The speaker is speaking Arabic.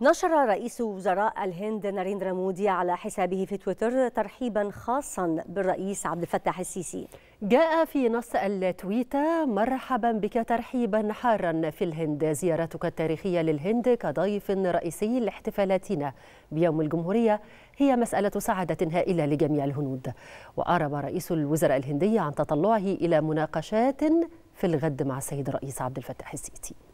نشر رئيس وزراء الهند ناريندرا مودي على حسابه في تويتر ترحيبا خاصا بالرئيس عبد الفتاح السيسي جاء في نص التويتة مرحبا بك ترحيبا حارا في الهند زيارتك التاريخية للهند كضيف رئيسي لاحتفالاتنا بيوم الجمهورية هي مسألة سعادة هائلة لجميع الهنود وأعرب رئيس الوزراء الهندي عن تطلعه إلى مناقشات في الغد مع السيد الرئيس عبد الفتاح السيسي